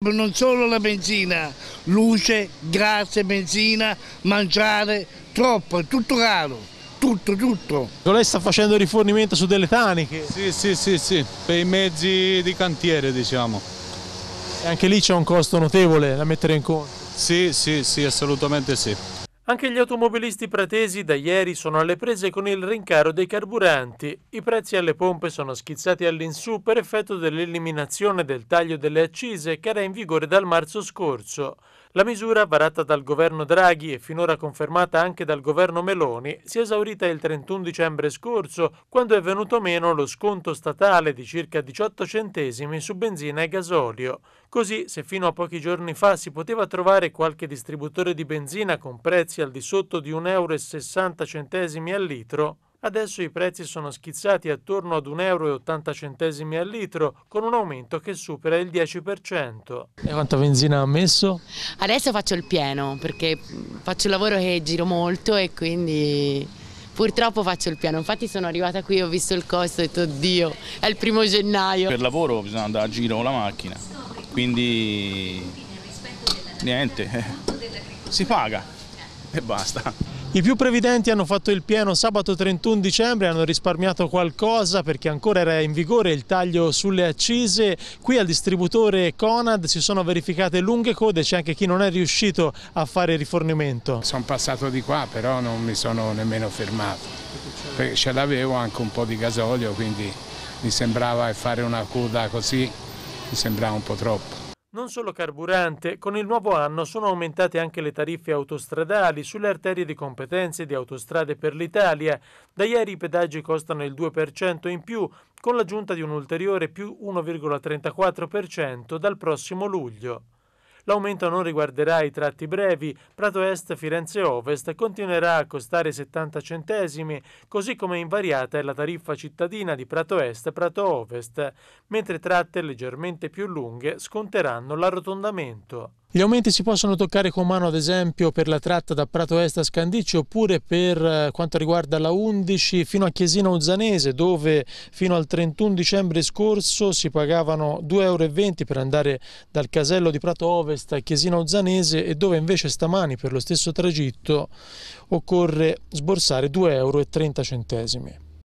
Non solo la benzina, luce, gas, benzina, mangiare, troppo, è tutto raro, tutto, tutto. Lei sta facendo rifornimento su delle taniche? Sì, sì, sì, sì, per i mezzi di cantiere diciamo. E anche lì c'è un costo notevole da mettere in conto? Sì, sì, sì, assolutamente sì. Anche gli automobilisti pratesi da ieri sono alle prese con il rincaro dei carburanti. I prezzi alle pompe sono schizzati all'insù per effetto dell'eliminazione del taglio delle accise che era in vigore dal marzo scorso. La misura, varata dal governo Draghi e finora confermata anche dal governo Meloni, si è esaurita il 31 dicembre scorso, quando è venuto meno lo sconto statale di circa 18 centesimi su benzina e gasolio. Così, se fino a pochi giorni fa si poteva trovare qualche distributore di benzina con prezzi tassi al di sotto di 1,60 euro al litro, adesso i prezzi sono schizzati attorno ad 1,80 euro al litro, con un aumento che supera il 10%. E quanta benzina ha messo? Adesso faccio il pieno, perché faccio il lavoro che giro molto e quindi purtroppo faccio il piano. Infatti sono arrivata qui, ho visto il costo e ho detto oddio, è il primo gennaio. Per lavoro bisogna andare a giro con la macchina, quindi niente, si paga e basta. I più previdenti hanno fatto il pieno sabato 31 dicembre, hanno risparmiato qualcosa perché ancora era in vigore il taglio sulle accise. Qui al distributore Conad si sono verificate lunghe code, c'è anche chi non è riuscito a fare rifornimento. Sono passato di qua però non mi sono nemmeno fermato, perché ce l'avevo anche un po' di gasolio quindi mi sembrava fare una coda così, mi sembrava un po' troppo. Non solo carburante, con il nuovo anno sono aumentate anche le tariffe autostradali sulle arterie di competenze di autostrade per l'Italia. Da ieri i pedaggi costano il 2% in più, con l'aggiunta di un ulteriore più 1,34% dal prossimo luglio. L'aumento non riguarderà i tratti brevi, Prato Est, Firenze Ovest continuerà a costare 70 centesimi, così come invariata è la tariffa cittadina di Prato Est, Prato Ovest, mentre tratte leggermente più lunghe sconteranno l'arrotondamento. Gli aumenti si possono toccare con mano ad esempio per la tratta da Prato Est a Scandicci oppure per eh, quanto riguarda la 11 fino a Chiesina Uzzanese dove fino al 31 dicembre scorso si pagavano 2,20 euro per andare dal casello di Prato Ovest a Chiesina Uzzanese e dove invece stamani per lo stesso tragitto occorre sborsare 2,30 euro.